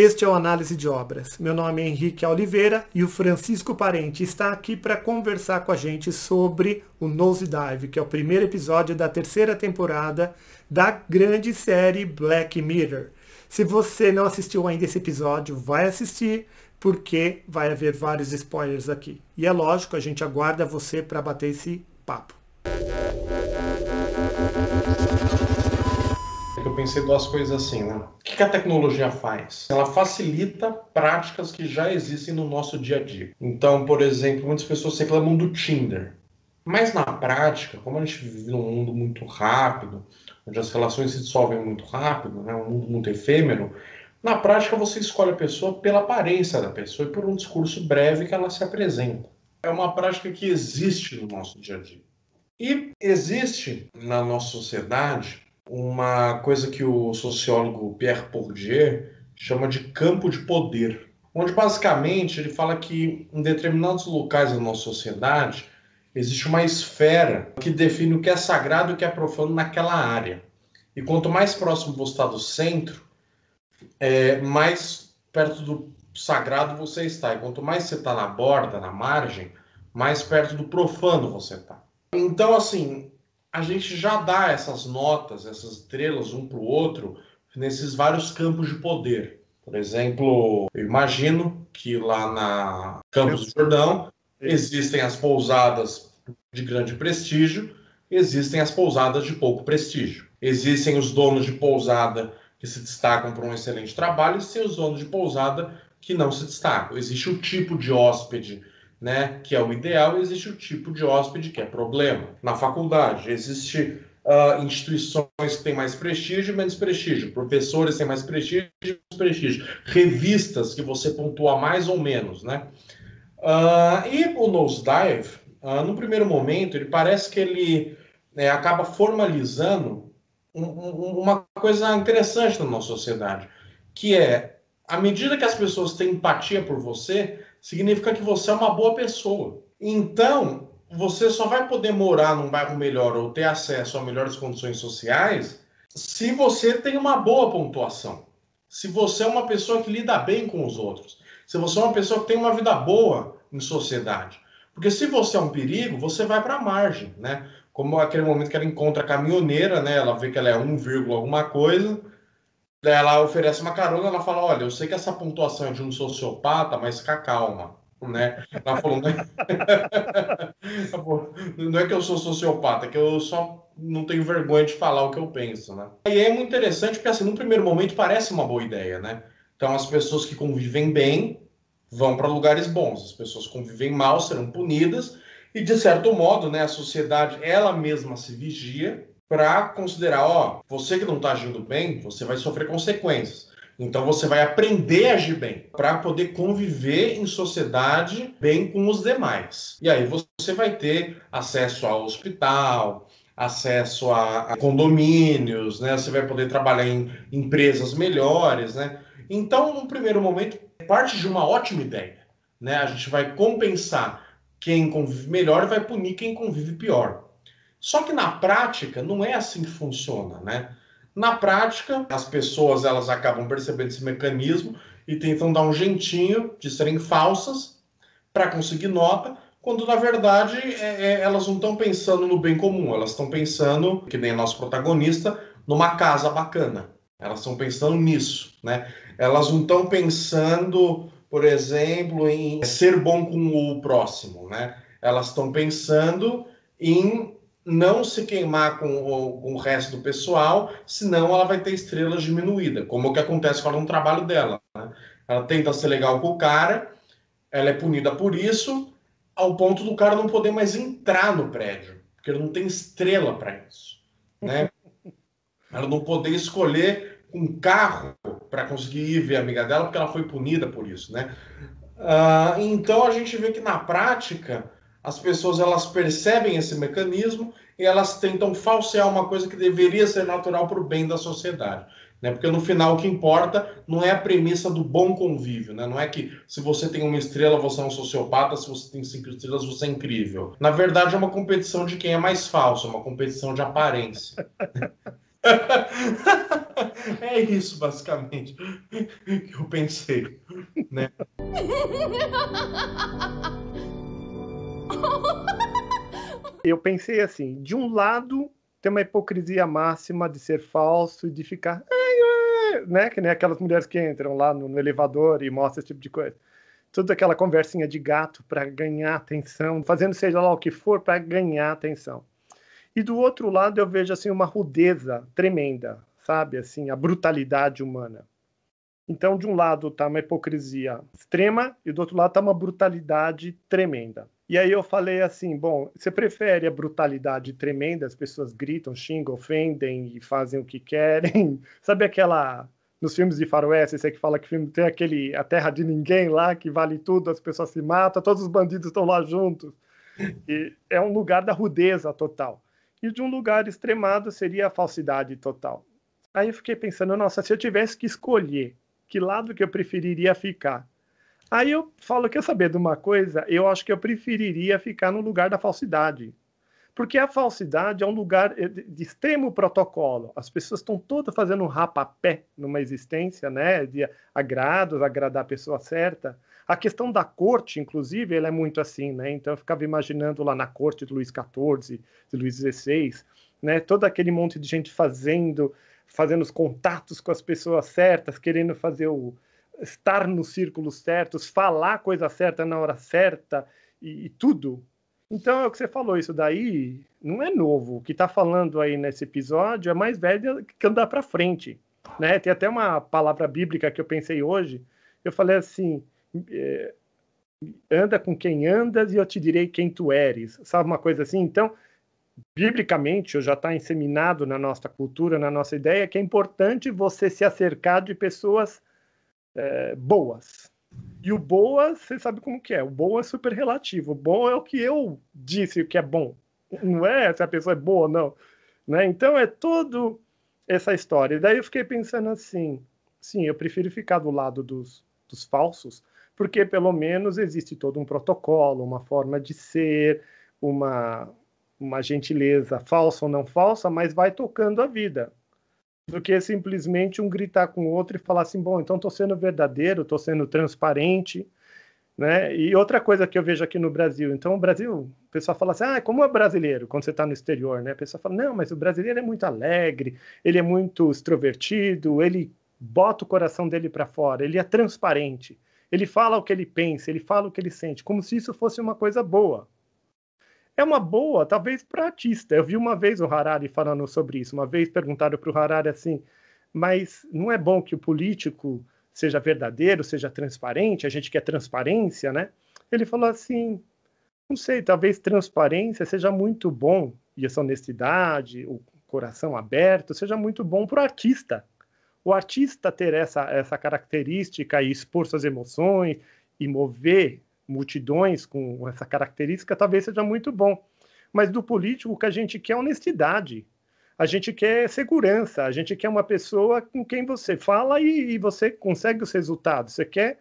Este é o Análise de Obras. Meu nome é Henrique Oliveira e o Francisco Parente está aqui para conversar com a gente sobre o Nose Dive, que é o primeiro episódio da terceira temporada da grande série Black Mirror. Se você não assistiu ainda esse episódio, vai assistir, porque vai haver vários spoilers aqui. E é lógico, a gente aguarda você para bater esse papo. eu pensei duas coisas assim, né? O que a tecnologia faz? Ela facilita práticas que já existem no nosso dia a dia. Então, por exemplo, muitas pessoas reclamam do Tinder. Mas na prática, como a gente vive num mundo muito rápido, onde as relações se dissolvem muito rápido, né? um mundo muito efêmero, na prática você escolhe a pessoa pela aparência da pessoa e por um discurso breve que ela se apresenta. É uma prática que existe no nosso dia a dia. E existe na nossa sociedade uma coisa que o sociólogo Pierre Bourdieu chama de campo de poder, onde basicamente ele fala que em determinados locais da nossa sociedade existe uma esfera que define o que é sagrado e o que é profano naquela área. E quanto mais próximo você está do centro, é, mais perto do sagrado você está. E quanto mais você está na borda, na margem, mais perto do profano você está. Então, assim, a gente já dá essas notas, essas estrelas um para o outro nesses vários campos de poder. Por exemplo, eu imagino que lá na Campos do Jordão existem as pousadas de grande prestígio, existem as pousadas de pouco prestígio. Existem os donos de pousada que se destacam por um excelente trabalho e seus donos de pousada que não se destacam. Existe o tipo de hóspede né, que é o ideal, e existe o tipo de hóspede que é problema. Na faculdade, existe uh, instituições que têm mais prestígio e menos prestígio, professores têm mais prestígio e menos prestígio, revistas que você pontua mais ou menos, né? Uh, e o Nosedive, uh, no primeiro momento, ele parece que ele né, acaba formalizando uma coisa interessante na nossa sociedade, que é, à medida que as pessoas têm empatia por você, significa que você é uma boa pessoa. Então, você só vai poder morar num bairro melhor ou ter acesso a melhores condições sociais se você tem uma boa pontuação. Se você é uma pessoa que lida bem com os outros. Se você é uma pessoa que tem uma vida boa em sociedade. Porque se você é um perigo, você vai para a margem, né? Como aquele momento que ela encontra a caminhoneira, né? Ela vê que ela é 1, alguma coisa ela oferece uma carona, ela fala, olha, eu sei que essa pontuação é de um sociopata, mas fica calma, né? Ela falou, não é... não é que eu sou sociopata, é que eu só não tenho vergonha de falar o que eu penso, né? E é muito interessante porque, assim, no primeiro momento parece uma boa ideia, né? Então, as pessoas que convivem bem vão para lugares bons, as pessoas que convivem mal serão punidas e, de certo modo, né, a sociedade, ela mesma se vigia, para considerar, ó, você que não está agindo bem, você vai sofrer consequências. Então você vai aprender a agir bem para poder conviver em sociedade bem com os demais. E aí você vai ter acesso ao hospital, acesso a, a condomínios, né? Você vai poder trabalhar em empresas melhores, né? Então, no primeiro momento, parte de uma ótima ideia, né? A gente vai compensar quem convive melhor e vai punir quem convive pior. Só que na prática não é assim que funciona, né? Na prática, as pessoas elas acabam percebendo esse mecanismo e tentam dar um jeitinho de serem falsas para conseguir nota, quando na verdade é, é, elas não estão pensando no bem comum, elas estão pensando, que nem nosso protagonista, numa casa bacana. Elas estão pensando nisso, né? Elas não estão pensando, por exemplo, em ser bom com o próximo, né? Elas estão pensando em não se queimar com o, com o resto do pessoal, senão ela vai ter estrelas diminuída, como é o que acontece com ela no trabalho dela. Né? Ela tenta ser legal com o cara, ela é punida por isso, ao ponto do cara não poder mais entrar no prédio, porque ele não tem estrela para isso. Né? ela não poder escolher um carro para conseguir ir ver a amiga dela, porque ela foi punida por isso. Né? Uh, então a gente vê que na prática as pessoas elas percebem esse mecanismo e elas tentam falsear uma coisa que deveria ser natural para o bem da sociedade. Né? Porque no final o que importa não é a premissa do bom convívio, né? não é que se você tem uma estrela você é um sociopata, se você tem cinco estrelas você é incrível. Na verdade é uma competição de quem é mais falso, é uma competição de aparência. é isso, basicamente, que eu pensei, né? Eu pensei assim: de um lado, tem uma hipocrisia máxima de ser falso e de ficar. Né? Que nem aquelas mulheres que entram lá no, elevador e mostram esse tipo de coisa. Toda aquela conversinha de gato para ganhar atenção, fazendo seja lá o que for para ganhar atenção. E do outro lado eu vejo assim uma rudeza tremenda, sabe? Assim, a brutalidade humana. Então, de um lado está uma hipocrisia extrema e do outro lado está uma brutalidade tremenda. E aí eu falei assim, bom, você prefere a brutalidade tremenda, as pessoas gritam, xingam, ofendem e fazem o que querem? Sabe aquela nos filmes de faroeste, você que fala que filme tem aquele a terra de ninguém lá que vale tudo, as pessoas se matam, todos os bandidos estão lá juntos. E é um lugar da rudeza total. E de um lugar extremado seria a falsidade total. Aí eu fiquei pensando, nossa, se eu tivesse que escolher que lado que eu preferiria ficar, Aí eu falo, quer saber de uma coisa? Eu acho que eu preferiria ficar no lugar da falsidade. Porque a falsidade é um lugar eh, de extremo protocolo. As pessoas estão todas fazendo um rapapé numa existência, né? De agrados, agradar a pessoa certa. A questão da corte, inclusive, ela é muito assim, né? Então eu ficava imaginando lá na corte de Luís XIV, de Luís XVI, né? Todo aquele monte de gente fazendo, fazendo os contatos com as pessoas certas, querendo fazer o, estar nos círculos certos, falar a coisa certa na hora certa e, e tudo. Então é o que você falou, isso daí não é novo. O que está falando aí nesse episódio é mais velho que andar para frente. Né? Tem até uma palavra bíblica que eu pensei hoje. Eu falei assim: é, anda com quem andas e eu te direi quem tu eres. Sabe uma coisa assim? Então, biblicamente, já está inseminado na nossa cultura, na nossa ideia, que é importante você se acercar de pessoas é, boas. E o boa, você sabe como que é. O bom é super relativo. O bom é o que eu disse que é bom. Não é se a pessoa é boa ou não. Né? Então é todo essa história. E daí eu fiquei pensando assim, sim, eu prefiro ficar do lado dos, dos falsos, porque pelo menos existe todo um protocolo, uma forma de ser, uma, uma gentileza falsa ou não falsa, mas vai tocando a vida do que simplesmente um gritar com o outro e falar assim, bom, então estou sendo verdadeiro, estou sendo transparente, né? E outra coisa que eu vejo aqui no Brasil, então o Brasil, o pessoal fala assim, ah, como é brasileiro quando você está no exterior, né? A pessoa fala, não, mas o brasileiro é muito alegre, ele é muito extrovertido, ele bota o coração dele para fora, ele é transparente, ele fala o que ele pensa, ele fala o que ele sente, como se isso fosse uma coisa boa é uma boa, talvez, para artista. Eu vi uma vez o Harari falando sobre isso. Uma vez perguntaram para o Harari assim, mas não é bom que o político seja verdadeiro, seja transparente? A gente quer transparência, né? Ele falou assim, não sei, talvez transparência seja muito bom, e essa honestidade, o coração aberto, seja muito bom para o artista. O artista ter essa, essa característica e expor suas emoções e mover multidões com essa característica talvez seja muito bom. Mas do político, o que a gente quer é honestidade, a gente quer segurança, a gente quer uma pessoa com quem você fala e, e você consegue os resultados. Você quer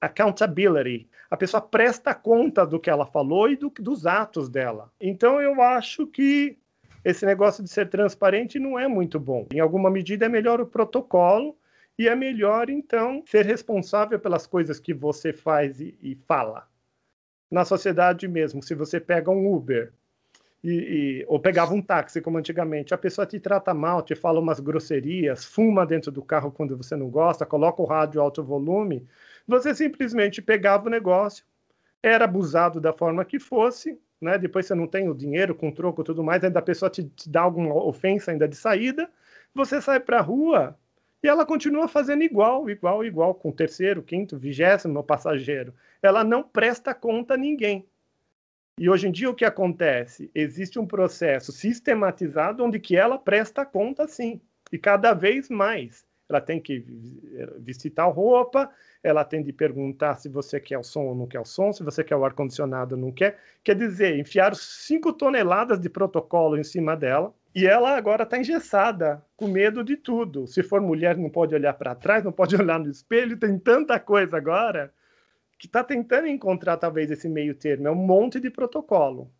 accountability. A pessoa presta conta do que ela falou e do, dos atos dela. Então eu acho que esse negócio de ser transparente não é muito bom. Em alguma medida é melhor o protocolo e é melhor, então, ser responsável pelas coisas que você faz e, e fala. Na sociedade mesmo, se você pega um Uber e, e, ou pegava um táxi, como antigamente, a pessoa te trata mal, te fala umas grosserias, fuma dentro do carro quando você não gosta, coloca o rádio alto volume, você simplesmente pegava o negócio, era abusado da forma que fosse, né? depois você não tem o dinheiro com troco tudo mais, ainda a pessoa te, te dá alguma ofensa ainda de saída, você sai para a rua e ela continua fazendo igual, igual, igual, com terceiro, quinto, vigésimo passageiro. Ela não presta conta a ninguém. E hoje em dia o que acontece? Existe um processo sistematizado onde que ela presta conta sim, e cada vez mais. Ela tem que vestir a roupa, ela tem de perguntar se você quer o som ou não quer o som, se você quer o ar-condicionado ou não quer. Quer dizer, enfiar cinco toneladas de protocolo em cima dela, e ela agora está engessada, com medo de tudo. Se for mulher, não pode olhar para trás, não pode olhar no espelho. Tem tanta coisa agora que está tentando encontrar talvez esse meio termo. É um monte de protocolo.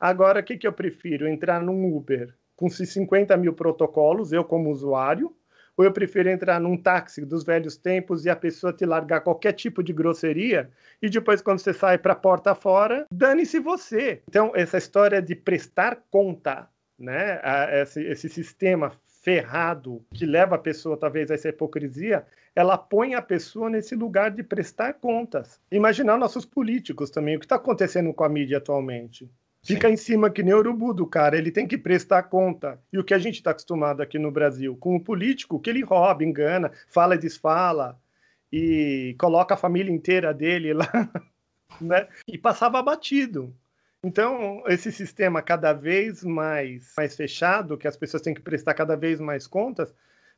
Agora, o que, que eu prefiro? Entrar num Uber com 50 mil protocolos, eu como usuário, ou eu prefiro entrar num táxi dos velhos tempos e a pessoa te largar qualquer tipo de grosseria e depois quando você sai para a porta fora, dane-se você. Então, essa história de prestar conta né? Esse, esse sistema ferrado que leva a pessoa talvez a essa hipocrisia, ela põe a pessoa nesse lugar de prestar contas. Imaginar nossos políticos também, o que está acontecendo com a mídia atualmente. Fica Sim. em cima que nem urubu do cara, ele tem que prestar conta. E o que a gente está acostumado aqui no Brasil, com o político que ele rouba, engana, fala e desfala, e coloca a família inteira dele lá, né? E passava batido. Então, esse sistema cada vez mais, mais fechado, que as pessoas têm que prestar cada vez mais contas,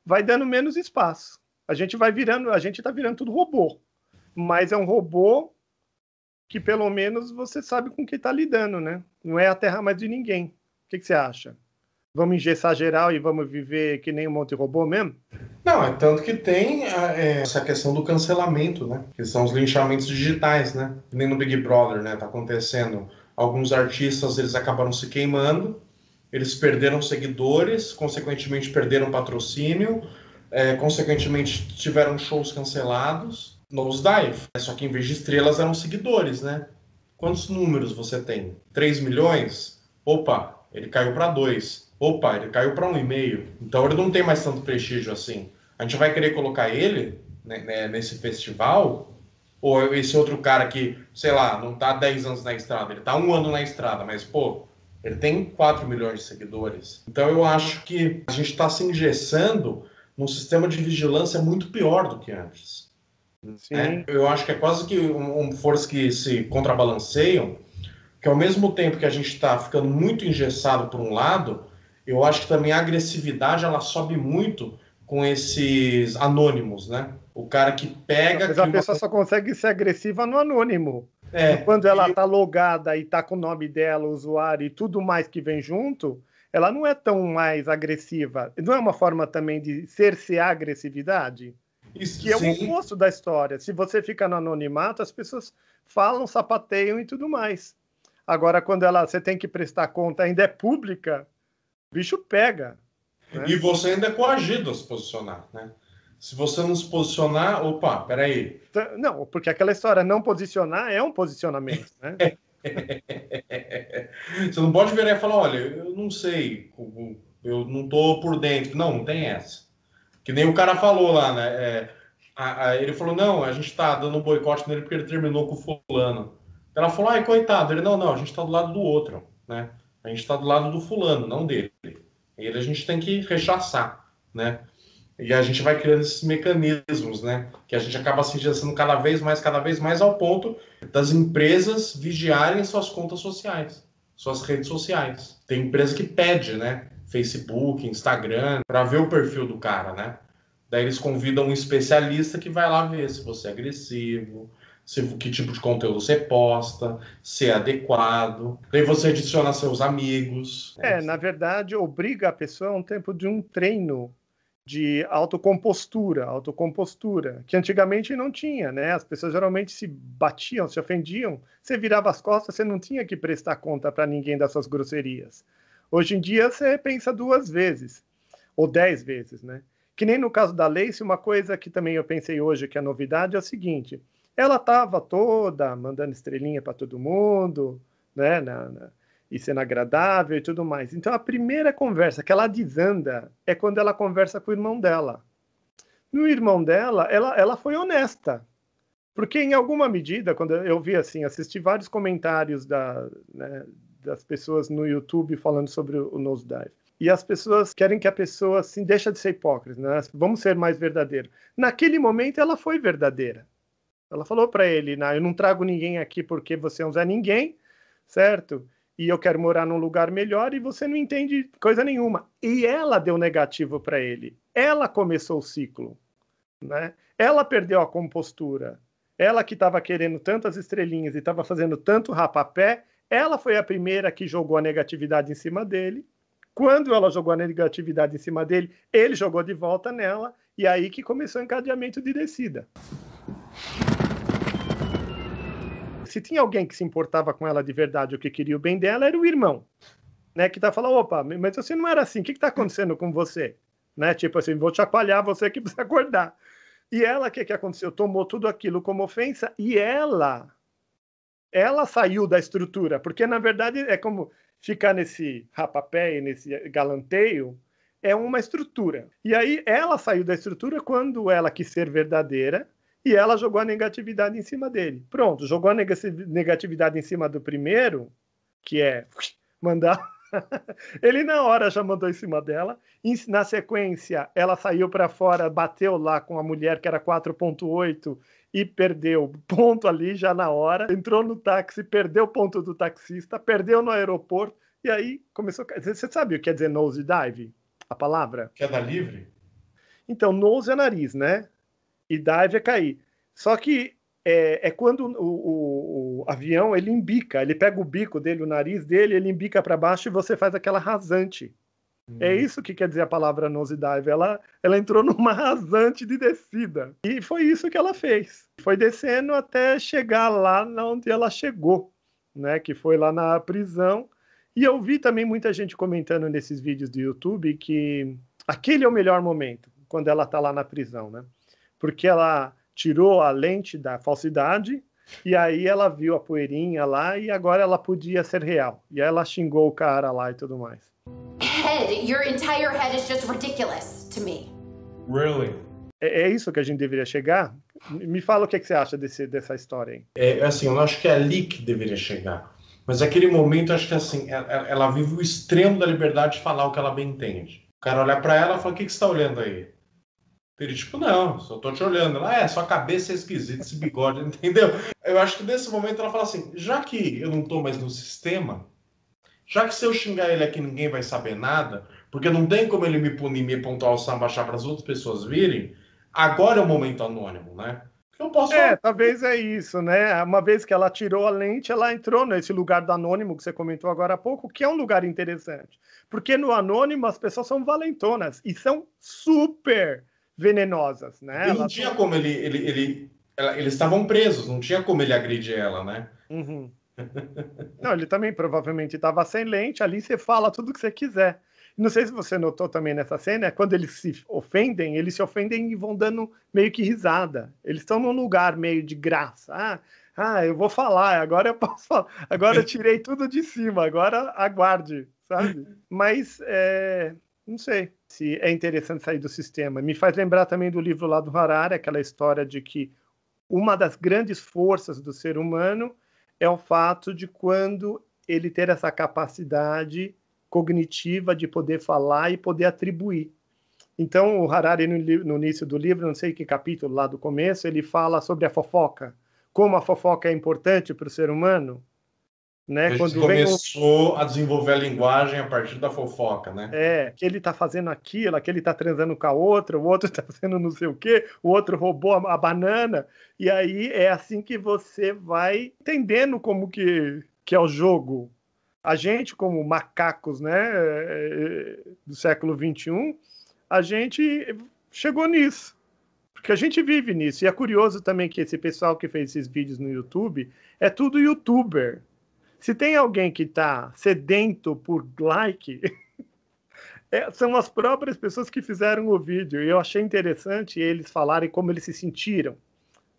vai dando menos espaço. A gente vai virando, a gente está virando tudo robô. Mas é um robô que pelo menos você sabe com que está lidando, né? Não é a terra mais de ninguém. O que, que você acha? Vamos engessar geral e vamos viver que nem um monte de robô mesmo? Não, é tanto que tem é, essa questão do cancelamento, né? Que são os linchamentos digitais, né? Nem no Big Brother, né? Tá acontecendo alguns artistas eles acabaram se queimando, eles perderam seguidores, consequentemente perderam patrocínio, é, consequentemente tiveram shows cancelados. Nosedive, né? só que em vez de estrelas eram seguidores, né? Quantos números você tem? 3 milhões? Opa, ele caiu para 2. Opa, ele caiu para 1,5. Então ele não tem mais tanto prestígio assim. A gente vai querer colocar ele né, né nesse festival ou esse outro cara que, sei lá, não tá 10 anos na estrada, ele tá um ano na estrada, mas, pô, ele tem 4 milhões de seguidores. Então eu acho que a gente está se engessando num sistema de vigilância muito pior do que antes. Né? Eu acho que é quase que um, um forças que se contrabalanceiam, que ao mesmo tempo que a gente está ficando muito engessado por um lado, eu acho que também a agressividade ela sobe muito com esses anônimos, né? O cara que pega. Mas a pessoa só consegue ser agressiva no anônimo. É, então, Quando ela está logada e está com o nome dela, o usuário e tudo mais que vem junto, ela não é tão mais agressiva. Não é uma forma também de cercear a agressividade? Isso, que é sim. o oposto da história. Se você fica no anonimato, as pessoas falam, sapateiam e tudo mais. Agora, quando ela, você tem que prestar conta, ainda é pública, o bicho pega. Né? E você ainda é coagido a se posicionar, né? Se você não se posicionar, opa, peraí. Tá, não, porque aquela história, não posicionar é um posicionamento, né? você não pode virar e falar, olha, eu não sei, eu não tô por dentro. Não, não tem essa. Que nem o cara falou lá, né? É, a, a, ele falou, não, a gente tá dando um boicote nele porque ele terminou com o fulano. Ela falou, ai, coitado. Ele, não, não, a gente tá do lado do outro, né? A gente tá do lado do fulano, não dele. Ele a gente tem que rechaçar, né? E a gente vai criando esses mecanismos, né? Que a gente acaba se engessando cada vez mais, cada vez mais, ao ponto das empresas vigiarem suas contas sociais, suas redes sociais. Tem empresa que pede, né? Facebook, Instagram, para ver o perfil do cara, né? Daí eles convidam um especialista que vai lá ver se você é agressivo, se, que tipo de conteúdo você posta, se é adequado. Daí você adiciona seus amigos. É, na verdade, obriga a pessoa a um tempo de um treino de autocompostura, autocompostura, que antigamente não tinha, né? As pessoas geralmente se batiam, se ofendiam, você virava as costas, você não tinha que prestar conta para ninguém das suas grosserias. Hoje em dia você pensa duas vezes, ou dez vezes, né? Que nem no caso da Lace, uma coisa que também eu pensei hoje que é novidade é o seguinte: ela estava toda mandando estrelinha para todo mundo, né? Na, na, e sendo agradável e tudo mais. Então a primeira conversa que ela desanda é quando ela conversa com o irmão dela. No irmão dela, ela, ela foi honesta. Porque em alguma medida, quando eu vi assim, assisti vários comentários da, né, das pessoas no YouTube falando sobre o nosedive. E as pessoas querem que a pessoa assim deixa de ser hipócrita, né? Vamos ser mais verdadeiro. Naquele momento ela foi verdadeira. Ela falou para ele, eu não trago ninguém aqui porque você é ninguém, certo? e eu quero morar num lugar melhor e você não entende coisa nenhuma. E ela deu negativo para ele. Ela começou o ciclo, né? Ela perdeu a compostura. Ela que estava querendo tantas estrelinhas e estava fazendo tanto rapapé, ela foi a primeira que jogou a negatividade em cima dele. Quando ela jogou a negatividade em cima dele, ele jogou de volta nela e aí que começou o encadeamento de descida se tinha alguém que se importava com ela de verdade, o que queria o bem dela, era o irmão, né? Que tá falando, opa, mas você não era assim, o que, que tá acontecendo com você? Né? Tipo assim, vou chacoalhar você que precisa acordar. E ela, o que, que aconteceu? Tomou tudo aquilo como ofensa e ela, ela saiu da estrutura, porque na verdade é como ficar nesse rapapé, nesse galanteio, é uma estrutura. E aí ela saiu da estrutura quando ela quis ser verdadeira, e ela jogou a negatividade em cima dele. Pronto, jogou a negatividade em cima do primeiro, que é mandar. Ele na hora já mandou em cima dela. Na sequência, ela saiu para fora, bateu lá com a mulher que era 4.8 e perdeu ponto ali já na hora. Entrou no táxi, perdeu ponto do taxista, perdeu no aeroporto e aí começou. Você sabe o que quer é dizer nose dive? A palavra? Queda livre? Então, nose é nariz, né? idade é cair. Só que é, é quando o, o, o, avião ele embica, ele pega o bico dele, o nariz dele, ele embica para baixo e você faz aquela rasante. É hum. isso que quer dizer a palavra nose dive. Ela, ela entrou numa rasante de descida. E foi isso que ela fez. Foi descendo até chegar lá onde ela chegou, né? Que foi lá na prisão. E eu vi também muita gente comentando nesses vídeos do YouTube que aquele é o melhor momento, quando ela está lá na prisão, né? porque ela tirou a lente da falsidade e aí ela viu a poeirinha lá e agora ela podia ser real. E aí ela xingou o cara lá e tudo mais. Head, your entire head is just ridiculous to me. Really? É, é isso que a gente deveria chegar? Me fala o que, é que você acha desse, dessa história aí. É, é assim, eu acho que é ali que deveria chegar. Mas aquele momento, acho que assim, ela, é, é, ela vive o extremo da liberdade de falar o que ela bem entende. O cara olha para ela e fala: o que, que você está olhando aí? Tipo não, só tô te olhando. Ela, é, sua cabeça é esquisita, esse bigode, entendeu? Eu acho que nesse momento ela fala assim: já que eu não tô mais no sistema, já que se eu xingar ele aqui ninguém vai saber nada, porque não tem como ele me punir, me apontar o samba para as outras pessoas virem, agora é o momento anônimo, né? Eu posso. É, talvez é isso, né? Uma vez que ela tirou a lente, ela entrou nesse lugar do anônimo que você comentou agora há pouco, que é um lugar interessante. Porque no anônimo as pessoas são valentonas e são super venenosas, né? Ele não tinha como ele, ele, ele ela, eles estavam presos, não tinha como ele agredir ela, né? Uhum. não, ele também provavelmente estava sem lente. Ali você fala tudo que você quiser. Não sei se você notou também nessa cena, é quando eles se ofendem, eles se ofendem e vão dando meio que risada. Eles estão num lugar meio de graça. Ah, ah, eu vou falar, agora eu posso falar. Agora eu tirei tudo de cima, agora aguarde, sabe? Mas é, não sei se é interessante sair do sistema. Me faz lembrar também do livro lá do Harari, aquela história de que uma das grandes forças do ser humano é o fato de quando ele ter essa capacidade cognitiva de poder falar e poder atribuir. Então, o Harari, no, no início do livro, não sei que capítulo lá do começo, ele fala sobre a fofoca, como a fofoca é importante para o ser humano né? A gente Quando começou vem... a desenvolver a linguagem a partir da fofoca, né? É, que ele tá fazendo aquilo, aquele tá transando com a outra, o outro tá fazendo não sei o quê, o outro roubou a, a banana, e aí é assim que você vai entendendo como que, que é o jogo. A gente, como macacos, né, é, é, do século XXI, a gente chegou nisso porque a gente vive nisso. E é curioso também que esse pessoal que fez esses vídeos no YouTube é tudo youtuber. Se tem alguém que está sedento por like, é, são as próprias pessoas que fizeram o vídeo. E eu achei interessante eles falarem como eles se sentiram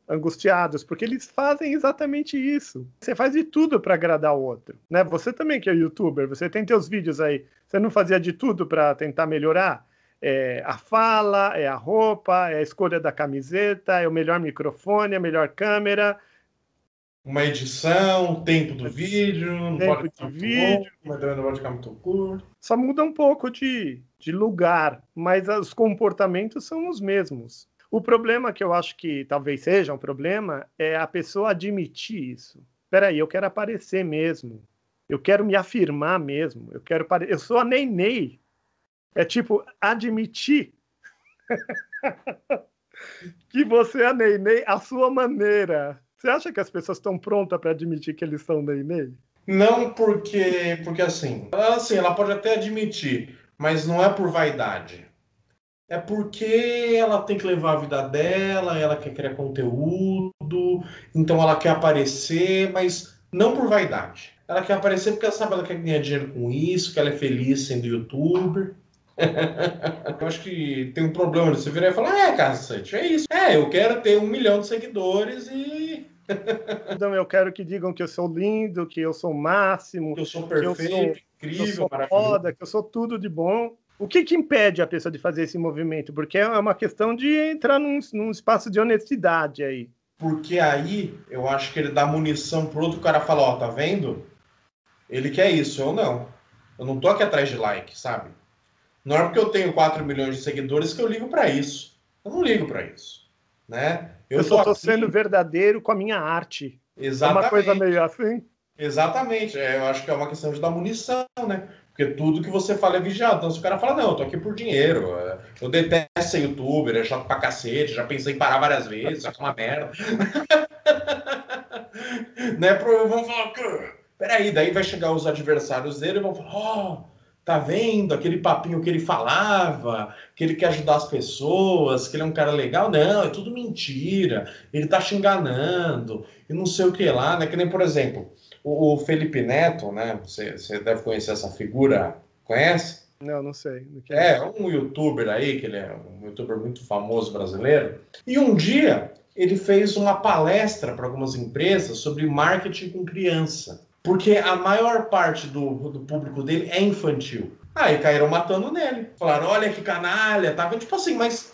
angustiados, porque eles fazem exatamente isso. Você faz de tudo para agradar o outro, né? Você também que é youtuber, você tem teus vídeos aí. Você não fazia de tudo para tentar melhorar? É a fala, é a roupa, é a escolha da camiseta, é o melhor microfone, a melhor câmera, uma edição, tempo do vídeo, não pode vídeo. Bom, mas não pode ficar muito curto. Só muda um pouco de, de lugar, mas os comportamentos são os mesmos. O problema que eu acho que talvez seja um problema é a pessoa admitir isso. Peraí, eu quero aparecer mesmo. Eu quero me afirmar mesmo. Eu quero pare... Eu sou a Nenei. É tipo, admitir que você é a Nenei à sua maneira. Você acha que as pessoas estão prontas para admitir que eles são Ney Não, porque, porque assim, assim, ela pode até admitir, mas não é por vaidade. É porque ela tem que levar a vida dela, ela quer criar conteúdo, então ela quer aparecer, mas não por vaidade. Ela quer aparecer porque ela sabe que ela quer ganhar dinheiro com isso, que ela é feliz sendo youtuber eu acho que tem um problema de você virar e falar: é, cacete, é isso. É, eu quero ter um milhão de seguidores e. Então, eu quero que digam que eu sou lindo, que eu sou o máximo, que eu sou perfeito, eu sou, incrível, que eu sou foda, que eu sou tudo de bom. O que, que impede a pessoa de fazer esse movimento? Porque é uma questão de entrar num, num espaço de honestidade aí. Porque aí eu acho que ele dá munição pro outro cara falar: ó, tá vendo? Ele quer isso, eu não. Eu não tô aqui atrás de like, sabe? Não é porque eu tenho 4 milhões de seguidores que eu ligo para isso. Eu não ligo para isso. Né? Eu, eu só estou sendo verdadeiro com a minha arte. Exatamente. É uma coisa meio assim. Exatamente. É, eu acho que é uma questão de dar munição, né? Porque tudo que você fala é vigiado. Então, se o cara fala, não, eu tô aqui por dinheiro, é, eu detesto ser youtuber, é chato pra cacete, já pensei em parar várias vezes, é uma merda. né? Vão falar, peraí, daí vai chegar os adversários dele e vão falar, ó. Oh, tá vendo aquele papinho que ele falava, que ele quer ajudar as pessoas, que ele é um cara legal. Não, é tudo mentira. Ele tá te enganando e não sei o que lá, né? Que nem, por exemplo, o, o Felipe Neto, né? Você, deve conhecer essa figura. Conhece? Não, não sei. é um youtuber aí, que ele é um youtuber muito famoso brasileiro. E um dia ele fez uma palestra para algumas empresas sobre marketing com criança. Porque a maior parte do, do público dele é infantil. Aí caíram matando nele. Falaram, olha que canalha, tá? Então, tipo assim, mas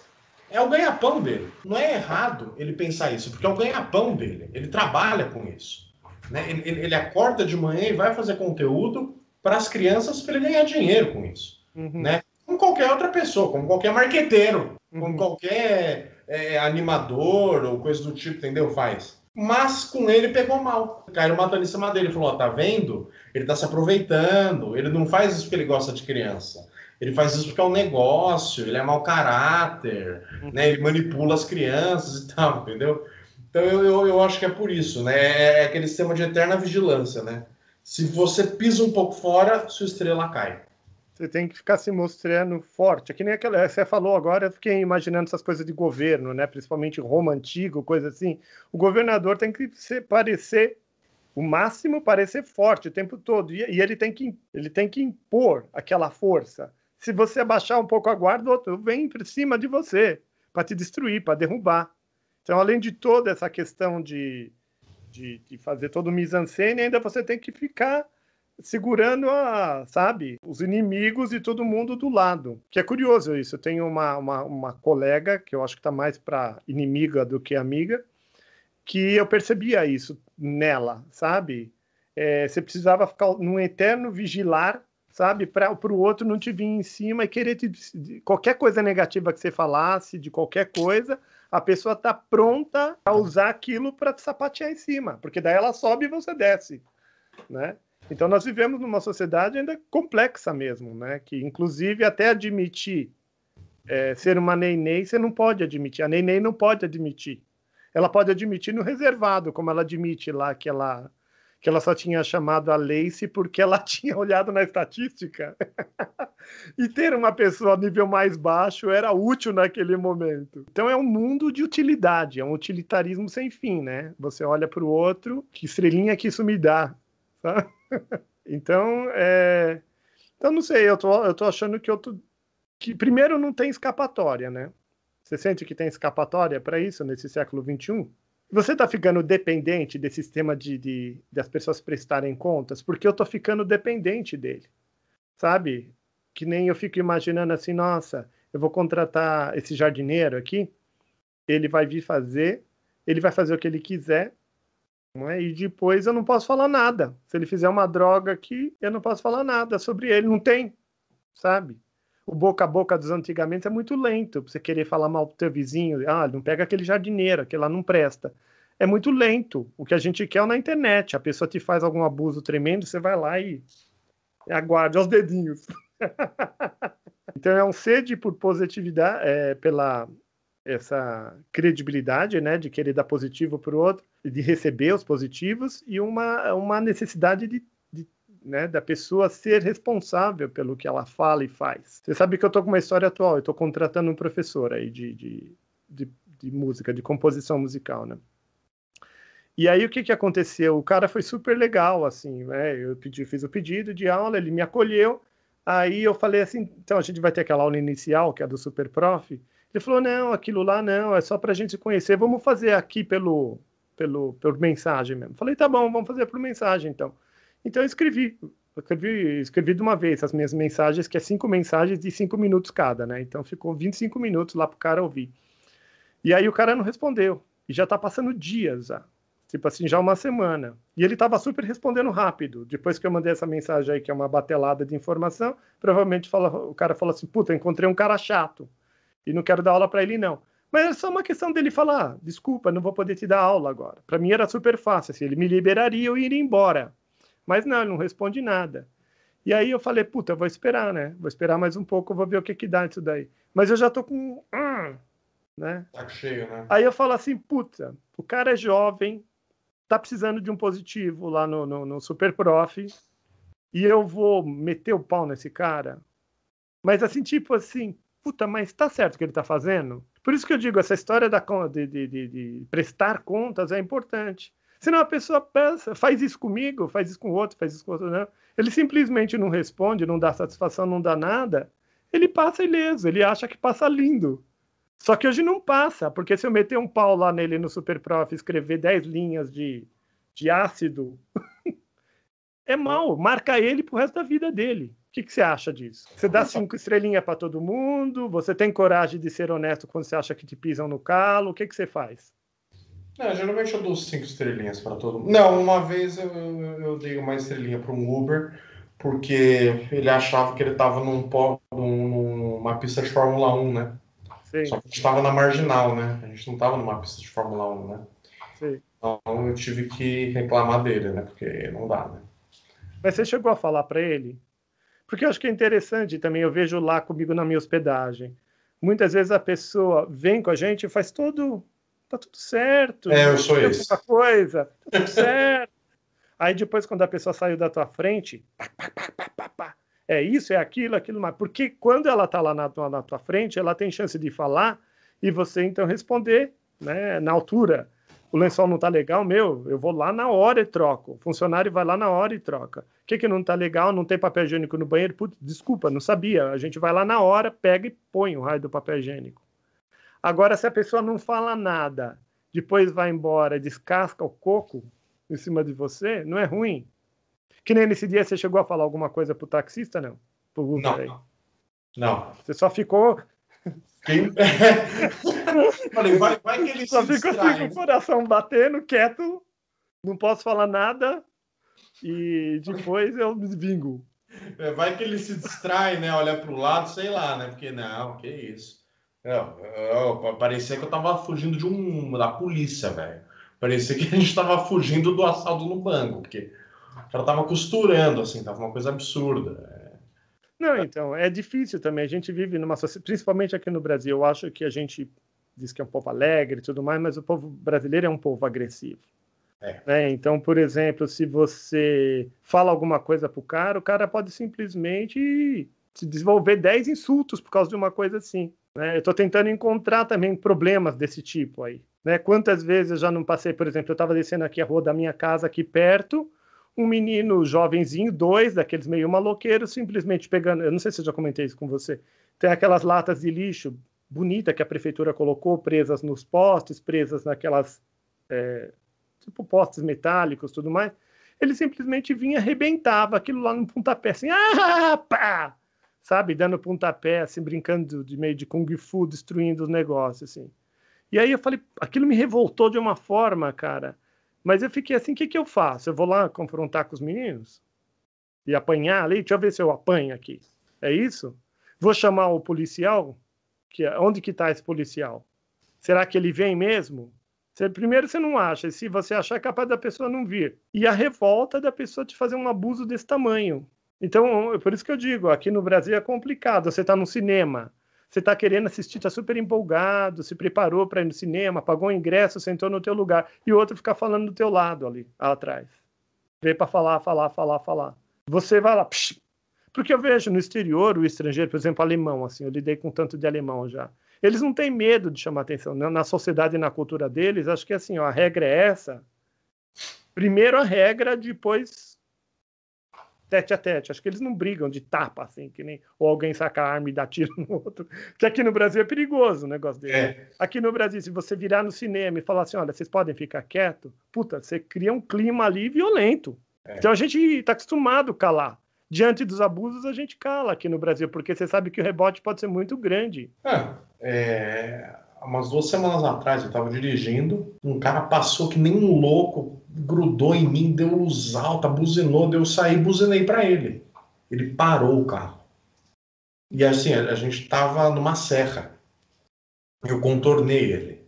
é o ganha-pão dele. Não é errado ele pensar isso, porque é o ganha-pão dele. Ele trabalha com isso. Né? Ele, ele, acorda de manhã e vai fazer conteúdo para as crianças para ele ganhar dinheiro com isso. Uhum. Né? Como qualquer outra pessoa, como qualquer marqueteiro, uhum. como qualquer é, animador ou coisa do tipo, entendeu? Faz mas com ele pegou mal. caiu é matando em cima dele. Falou: Ó, tá vendo? Ele tá se aproveitando. Ele não faz isso porque ele gosta de criança. Ele faz isso porque é um negócio. Ele é mau caráter. Uhum. Né? Ele manipula as crianças e tal, entendeu? Então eu, eu, eu acho que é por isso, né? É, é aquele sistema de eterna vigilância, né? Se você pisa um pouco fora, sua estrela cai. Você tem que ficar se mostrando forte. É que nem aquela, você falou agora, eu fiquei imaginando essas coisas de governo, né? Principalmente Roma antigo, coisa assim. O governador tem que ser, parecer o máximo, parecer forte o tempo todo e, e ele tem que ele tem que impor aquela força. Se você abaixar um pouco a guarda, o outro vem por cima de você para te destruir, para derrubar. Então, além de toda essa questão de, de, de fazer todo o mise-en-scène, ainda você tem que ficar segurando a, sabe, os inimigos e todo mundo do lado. Que é curioso isso. Eu tenho uma, uma, uma colega que eu acho que está mais para inimiga do que amiga, que eu percebia isso nela, sabe? É, você precisava ficar num eterno vigilar, sabe, para o outro não te vir em cima e querer te, qualquer coisa negativa que você falasse, de qualquer coisa, a pessoa tá pronta a usar aquilo para te sapatear em cima, porque daí ela sobe e você desce, né? Então nós vivemos numa sociedade ainda complexa mesmo, né? Que inclusive até admitir é, ser uma neném, você não pode admitir. A neném não pode admitir. Ela pode admitir no reservado, como ela admite lá que ela que ela só tinha chamado a Lace porque ela tinha olhado na estatística. e ter uma pessoa a nível mais baixo era útil naquele momento. Então é um mundo de utilidade, é um utilitarismo sem fim, né? Você olha para o outro, que estrelinha que isso me dá? Tá? Então, é... então não sei, eu tô, eu tô achando que eu que primeiro não tem escapatória, né? Você sente que tem escapatória para isso nesse século XXI? Você está ficando dependente desse sistema de, de, das pessoas prestarem contas? Porque eu tô ficando dependente dele, sabe? Que nem eu fico imaginando assim, nossa, eu vou contratar esse jardineiro aqui, ele vai vir fazer, ele vai fazer o que ele quiser, né? E depois eu não posso falar nada. Se ele fizer uma droga aqui, eu não posso falar nada sobre ele. Não tem, sabe? O boca a boca dos antigamente é muito lento. Você querer falar mal pro teu vizinho, ah, não pega aquele jardineiro, aquele lá não presta. É muito lento. O que a gente quer é na internet. A pessoa te faz algum abuso tremendo, você vai lá e aguarde aos dedinhos. então é um sede por positividade, é, pela essa credibilidade, né, de querer dar positivo para o outro, de receber os positivos e uma, uma necessidade de, de né, da pessoa ser responsável pelo que ela fala e faz. Você sabe que eu estou com uma história atual, eu estou contratando um professor aí de, de, de, de música, de composição musical, né? E aí o que, que aconteceu? O cara foi super legal, assim, né? Eu pedi, fiz o pedido de aula, ele me acolheu. Aí eu falei assim, então a gente vai ter aquela aula inicial, que é do Super Prof. Ele falou, não, aquilo lá não, é só para a gente conhecer. Vamos fazer aqui pelo pelo, pelo mensagem mesmo. Falei, tá bom, vamos fazer por mensagem então. Então eu escrevi, escrevi, escrevi de uma vez as minhas mensagens, que é cinco mensagens de cinco minutos cada, né? Então ficou 25 minutos lá pro cara ouvir. E aí o cara não respondeu. E já tá passando dias já. Tipo assim, já uma semana. E ele tava super respondendo rápido. Depois que eu mandei essa mensagem aí, que é uma batelada de informação, provavelmente fala, o cara falou assim: puta, encontrei um cara chato. E não quero dar aula para ele, não. Mas era é só uma questão dele falar: ah, desculpa, não vou poder te dar aula agora. Para mim era super fácil, assim, ele me liberaria, eu iria embora. Mas não, ele não responde nada. E aí eu falei: puta, vou esperar, né? Vou esperar mais um pouco, vou ver o que, que dá isso daí. Mas eu já tô com. Hum, né? Tá cheio, né? Aí eu falo assim: puta, o cara é jovem, tá precisando de um positivo lá no, no, no Super Prof. E eu vou meter o pau nesse cara. Mas assim, tipo assim, puta, mas tá certo o que ele tá fazendo? Por isso que eu digo, essa história da, de, de, de, de prestar contas é importante. Senão a pessoa pensa, faz isso comigo, faz isso com o outro, faz isso com o outro. Não. Né? Ele simplesmente não responde, não dá satisfação, não dá nada. Ele passa ileso, ele acha que passa lindo. Só que hoje não passa, porque se eu meter um pau lá nele no Superprof Prof, escrever 10 linhas de, de ácido, é mal, marca ele pro resto da vida dele. O que, que você acha disso? Você dá cinco estrelinhas para todo mundo? Você tem coragem de ser honesto quando você acha que te pisam no calo? O que, que você faz? Não, geralmente eu dou cinco estrelinhas para todo mundo. Não, uma vez eu, eu, eu dei uma estrelinha para um Uber, porque ele achava que ele estava num, num, numa pista de Fórmula 1, né? Sim. Só que a gente estava na marginal, né? A gente não estava numa pista de Fórmula 1, né? Sim. Então eu tive que reclamar dele, né? Porque não dá, né? Mas você chegou a falar para ele porque eu acho que é interessante também, eu vejo lá comigo na minha hospedagem. Muitas vezes a pessoa vem com a gente e faz todo. Tá tudo certo. É, eu né? sou isso. coisa, tá tudo certo. Aí depois, quando a pessoa saiu da tua frente, pá, pá, pá, é isso, é aquilo, aquilo mais. Porque quando ela tá lá na, na tua frente, ela tem chance de falar e você então responder né, na altura o lençol não tá legal, meu, eu vou lá na hora e troco. O funcionário vai lá na hora e troca. O que, que não tá legal? Não tem papel higiênico no banheiro? Putz, desculpa, não sabia. A gente vai lá na hora, pega e põe o raio do papel higiênico. Agora, se a pessoa não fala nada, depois vai embora, descasca o coco em cima de você, não é ruim. Que nem nesse dia você chegou a falar alguma coisa pro taxista, não? Pro Uber não, não. Não. Você só ficou quem... Falei, vai, vai que ele Só se fico assim com o coração batendo, quieto, não posso falar nada e depois eu vingo. É, vai que ele se distrai, né? Olha para o lado, sei lá, né? Porque não, que isso. Não, é, eu, é, parecia que eu tava fugindo de um da polícia, velho. Parecia que a gente tava fugindo do assalto no banco, porque ela tava costurando, assim, tava uma coisa absurda. Né? Não, então, é difícil também. A gente vive numa sociedade, principalmente aqui no Brasil, eu acho que a gente diz que é um povo alegre e tudo mais, mas o povo brasileiro é um povo agressivo. É. Né? Então, por exemplo, se você fala alguma coisa pro cara, o cara pode simplesmente se desenvolver 10 insultos por causa de uma coisa assim. Né? Eu estou tentando encontrar também problemas desse tipo aí. Né? Quantas vezes eu já não passei, por exemplo, eu estava descendo aqui a rua da minha casa aqui perto, um menino jovenzinho, dois daqueles meio maloqueiros, simplesmente pegando. Eu não sei se eu já comentei isso com você. Tem aquelas latas de lixo bonita que a prefeitura colocou, presas nos postes, presas naquelas. É, tipo postes metálicos tudo mais. Ele simplesmente vinha, arrebentava aquilo lá no pontapé, assim, ah, pá! Sabe, dando pontapé, assim, brincando de meio de kung fu, destruindo os negócios, assim. E aí eu falei, aquilo me revoltou de uma forma, cara mas eu fiquei assim, o que, que eu faço? Eu vou lá confrontar com os meninos? E apanhar ali? Deixa eu ver se eu apanho aqui. É isso? Vou chamar o policial? Que, é, onde que está esse policial? Será que ele vem mesmo? Você, primeiro você não acha, e se você achar, é capaz da pessoa não vir. E a revolta da pessoa te fazer um abuso desse tamanho. Então, por isso que eu digo, aqui no Brasil é complicado. Você está no cinema, você está querendo assistir, está super empolgado, se preparou para ir no cinema, pagou o ingresso, sentou no teu lugar, e o outro fica falando do teu lado ali, atrás. Vem para falar, falar, falar, falar. Você vai lá, psh, porque eu vejo no exterior o estrangeiro, por exemplo, alemão, assim, eu lidei com tanto de alemão já. Eles não têm medo de chamar atenção. Né? Na sociedade e na cultura deles, acho que é assim, ó, a regra é essa. Primeiro a regra, depois tete a tete. Acho que eles não brigam de tapa, assim, que nem ou alguém saca a arma e dá tiro no outro. Que aqui no Brasil é perigoso o negócio dele. É. Aqui no Brasil, se você virar no cinema e falar assim, olha, vocês podem ficar quieto, puta, você cria um clima ali violento. É. Então a gente está acostumado a calar. Diante dos abusos, a gente cala aqui no Brasil, porque você sabe que o rebote pode ser muito grande. Ah, é umas duas semanas atrás, eu estava dirigindo, um cara passou que nem um louco, grudou em mim, deu luz alta, buzinou, deu sair, buzinei para ele. Ele parou o carro. E assim, a gente estava numa serra. Eu contornei ele.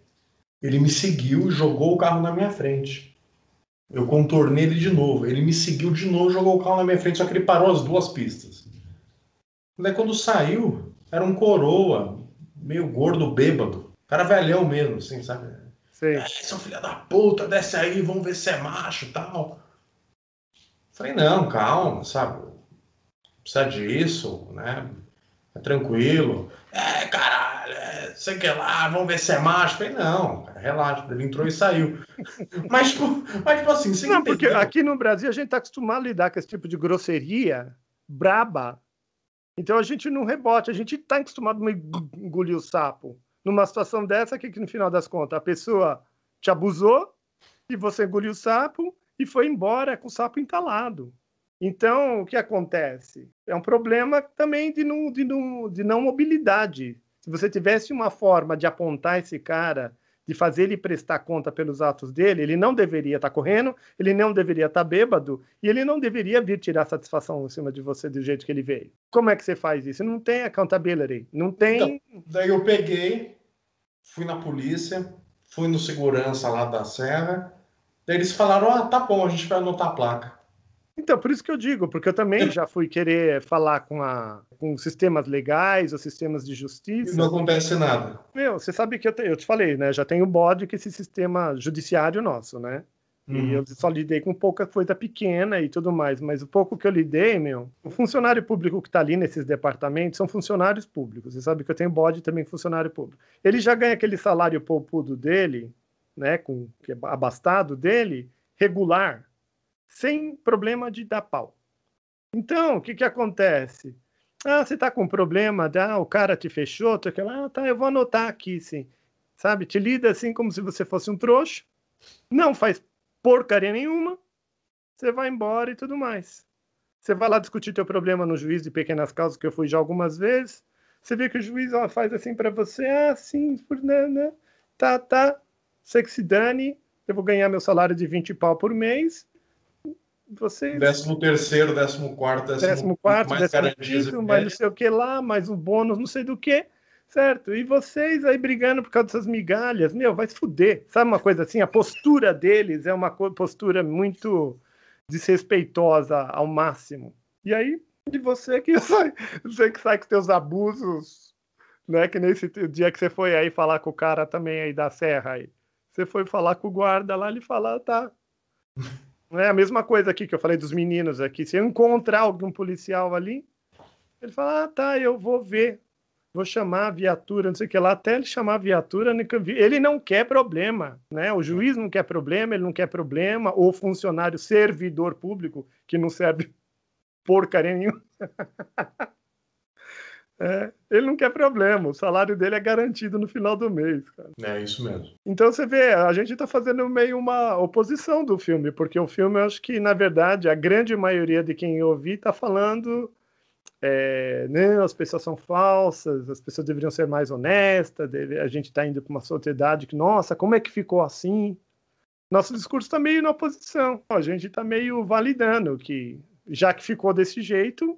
Ele me seguiu, jogou o carro na minha frente. Eu contornei ele de novo. Ele me seguiu de novo, jogou o carro na minha frente, só que ele parou as duas pistas. Daí quando saiu, era um coroa, meio gordo, bêbado cara velhão mesmo, assim, sabe? Sei. É, seu filho da puta, desce aí, vamos ver se é macho tal. Falei, não, calma, sabe? Precisa disso, né? É tranquilo. É, caralho, é, sei que lá, vamos ver se é macho. Falei, não, cara, relaxa. Ele entrou e saiu. mas, tipo, mas, tipo assim, Não, porque entender. aqui no Brasil a gente tá acostumado a lidar com esse tipo de grosseria braba. Então a gente não rebote, a gente tá acostumado a engolir o sapo numa situação dessa que, que no final das contas a pessoa te abusou e você engoliu o sapo e foi embora com o sapo entalado. Então, o que acontece? É um problema também de de de não mobilidade. Se você tivesse uma forma de apontar esse cara de fazer ele prestar conta pelos atos dele, ele não deveria estar tá correndo, ele não deveria estar tá bêbado e ele não deveria vir tirar satisfação em cima de você do jeito que ele veio. Como é que você faz isso? Não tem accountability, não tem. Então, daí eu peguei, fui na polícia, fui no segurança lá da serra, daí eles falaram: ah, tá bom, a gente vai anotar a placa. Então, por isso que eu digo, porque eu também já fui querer falar com, a, com sistemas legais, os sistemas de justiça. E não acontece nada. Meu, você sabe que eu te, eu te falei, né? Já tenho bode que é esse sistema judiciário nosso, né? E uhum. eu só lidei com pouca coisa pequena e tudo mais, mas o pouco que eu lidei, meu, o funcionário público que está ali nesses departamentos são funcionários públicos. Você sabe que eu tenho bode também funcionário público. Ele já ganha aquele salário poupudo dele, né, com que é abastado dele, regular sem problema de dar pau. Então, o que, que acontece? Ah, você está com problema, ah, o cara te fechou, tu aquela, é ah, tá, eu vou anotar aqui, sim. Sabe, te lida assim como se você fosse um trouxa, não faz porcaria nenhuma, você vai embora e tudo mais. Você vai lá discutir teu problema no juiz de pequenas causas, que eu fui já algumas vezes, você vê que o juiz ó, faz assim para você, ah, sim, por, né, né, tá, tá, você que se dane, eu vou ganhar meu salário de 20 pau por mês, vocês Décimo terceiro, décimo quarto, décimo, décimo quarto, mais décimo quinto, não sei o que lá, mais o um bônus, não sei do que, certo? E vocês aí brigando por causa dessas migalhas, meu, vai se fuder. Sabe uma coisa assim? A postura deles é uma postura muito desrespeitosa ao máximo. E aí, de você que sai, você que sai com seus abusos, né? Que nesse dia que você foi aí falar com o cara também aí da serra aí. Você foi falar com o guarda lá, ele falar, tá. É a mesma coisa aqui que eu falei dos meninos aqui. Se eu encontrar algum policial ali, ele fala: ah, tá, eu vou ver, vou chamar a viatura, não sei o que lá. Até ele chamar a viatura, ele não quer problema, né? O juiz não quer problema, ele não quer problema, ou funcionário servidor público que não serve porcaria nenhuma. É, ele não quer problema, o salário dele é garantido no final do mês. Cara. É isso mesmo. Então você vê, a gente está fazendo meio uma oposição do filme, porque o filme, eu acho que, na verdade, a grande maioria de quem eu ouvi está falando. É, não, né, as pessoas são falsas, as pessoas deveriam ser mais honestas, deve, a gente está indo para uma sociedade que, nossa, como é que ficou assim? Nosso discurso está meio na oposição, a gente está meio validando que, já que ficou desse jeito,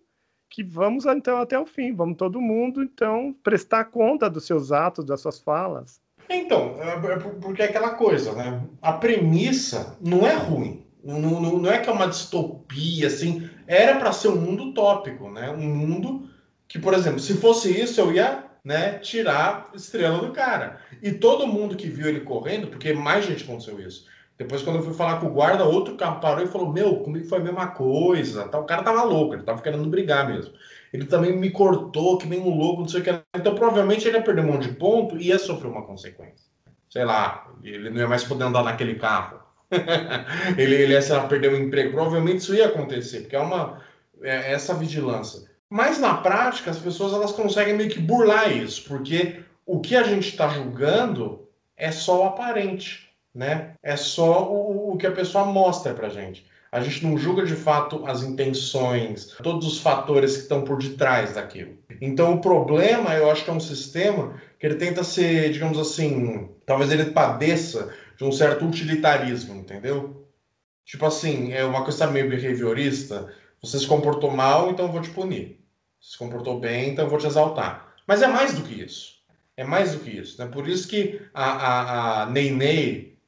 que vamos então até o fim, vamos todo mundo então prestar conta dos seus atos, das suas falas. Então, é, é porque é aquela coisa, né? A premissa não é ruim, não, não, não é que é uma distopia, assim. Era para ser um mundo utópico, né? Um mundo que, por exemplo, se fosse isso, eu ia né, tirar estrela do cara. E todo mundo que viu ele correndo, porque mais gente aconteceu isso, depois, quando eu fui falar com o guarda, outro carro parou e falou: Meu, comigo é foi a mesma coisa. O cara tava louco, ele tava querendo brigar mesmo. Ele também me cortou, que nem um louco, não sei o que. Então, provavelmente, ele ia perder um monte de ponto e ia sofrer uma consequência. Sei lá, ele não ia mais poder andar naquele carro. ele, ele ia, sei lá, perder um emprego. Provavelmente isso ia acontecer, porque é uma. É, é essa vigilância. Mas na prática, as pessoas elas conseguem meio que burlar isso, porque o que a gente está julgando é só o aparente né? É só o, o que a pessoa mostra para gente. A gente não julga de fato as intenções, todos os fatores que estão por detrás daquilo. Então, o problema, eu acho que é um sistema que ele tenta ser, digamos assim, talvez ele padeça de um certo utilitarismo, entendeu? Tipo assim, é uma coisa meio behaviorista. Você se comportou mal, então eu vou te punir. Se comportou bem, então eu vou te exaltar. Mas é mais do que isso. É mais do que isso. Né? Por isso que a, a, a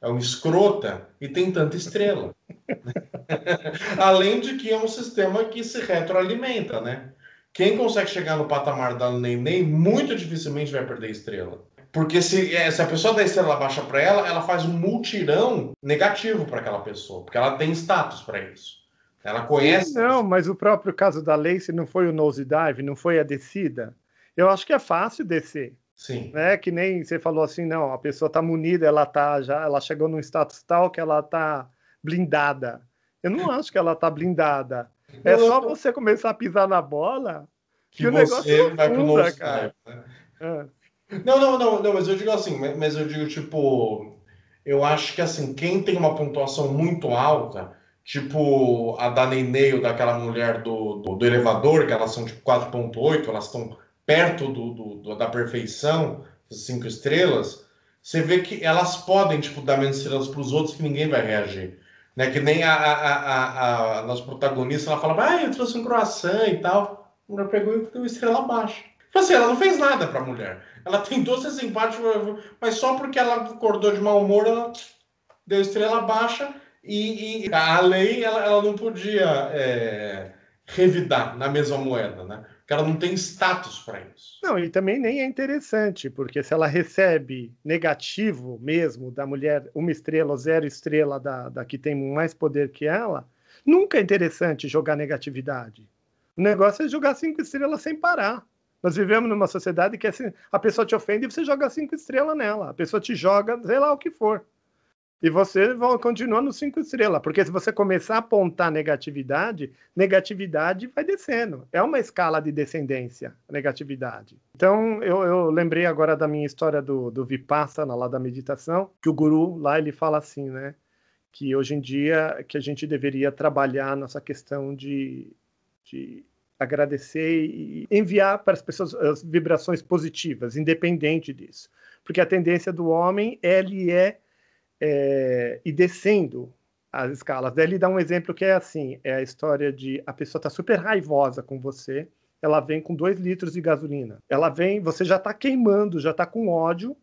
é um escrota e tem tanta estrela. Né? Além de que é um sistema que se retroalimenta, né? Quem consegue chegar no patamar da Neném muito dificilmente vai perder estrela. Porque se, é, se a pessoa da estrela baixa para ela, ela faz um multirão negativo para aquela pessoa, porque ela tem status para isso. Ela conhece. Não, mas o próprio caso da Lacey não foi o nose dive, não foi a descida. Eu acho que é fácil descer. Sim. Né? Que nem você falou assim, não, a pessoa está munida, ela tá já, ela chegou num status tal que ela está blindada. Eu não acho que ela está blindada. É só você começar a pisar na bola que, que o negócio vai pro novo cara. Né? É. Não, não, não, não, mas eu digo assim, mas eu digo tipo, eu acho que assim, quem tem uma pontuação muito alta, tipo a da Nenei ou daquela mulher do, do, do elevador, que elas são tipo 4.8, elas estão perto do, do, do, da perfeição, cinco estrelas, você vê que elas podem tipo, dar menos estrelas para os outros que ninguém vai reagir. Né? Que nem a, a, a, a nossa protagonista, ela fala, ah, eu trouxe um croissant e tal. A mulher pegou e deu estrela baixa. Tipo assim, ela não fez nada para a mulher. Ela tentou ser simpática, mas só porque ela acordou de mau humor, ela deu estrela baixa e, e a lei ela, ela não podia é, revidar na mesma moeda, né? O cara não tem status para isso. Não, e também nem é interessante, porque se ela recebe negativo mesmo da mulher, uma estrela ou zero estrela da, da que tem mais poder que ela, nunca é interessante jogar negatividade. O negócio é jogar cinco estrelas sem parar. Nós vivemos numa sociedade que assim, a pessoa te ofende e você joga cinco estrelas nela. A pessoa te joga, sei lá o que for e você continua no cinco estrelas, porque se você começar a apontar negatividade, negatividade vai descendo. É uma escala de descendência, negatividade. Então, eu, eu lembrei agora da minha história do, do Vipassana, lá da meditação, que o guru lá ele fala assim, né? Que hoje em dia que a gente deveria trabalhar nessa questão de, de agradecer e enviar para as pessoas as vibrações positivas, independente disso. Porque a tendência do homem, ele é é, e descendo as escalas. Daí ele dá um exemplo que é assim: é a história de a pessoa está super raivosa com você, ela vem com dois litros de gasolina. Ela vem, você já está queimando, já está com ódio,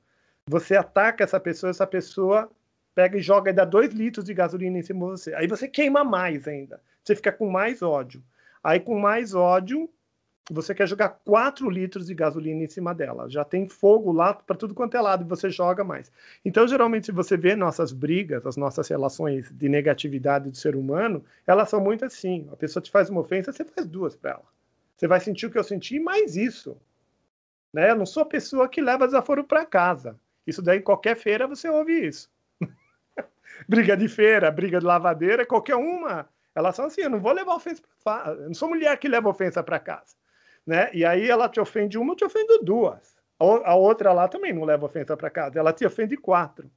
você ataca essa pessoa, essa pessoa pega e joga e dá dois litros de gasolina em cima de você. Aí você queima mais ainda, você fica com mais ódio. Aí com mais ódio, você quer jogar 4 litros de gasolina em cima dela. Já tem fogo lá para tudo quanto é lado e você joga mais. Então, geralmente, se você vê nossas brigas, as nossas relações de negatividade do ser humano, elas são muito assim. A pessoa te faz uma ofensa, você faz duas para ela. Você vai sentir o que eu senti e mais isso. Né? Eu não sou a pessoa que leva desaforo para casa. Isso daí, qualquer feira, você ouve isso. briga de feira, briga de lavadeira, qualquer uma. Elas são assim, eu não vou levar ofensa para Eu não sou mulher que leva ofensa para casa né? E aí ela te ofende uma, eu te ofendo duas. A outra lá também não leva ofensa para casa, ela te ofende quatro.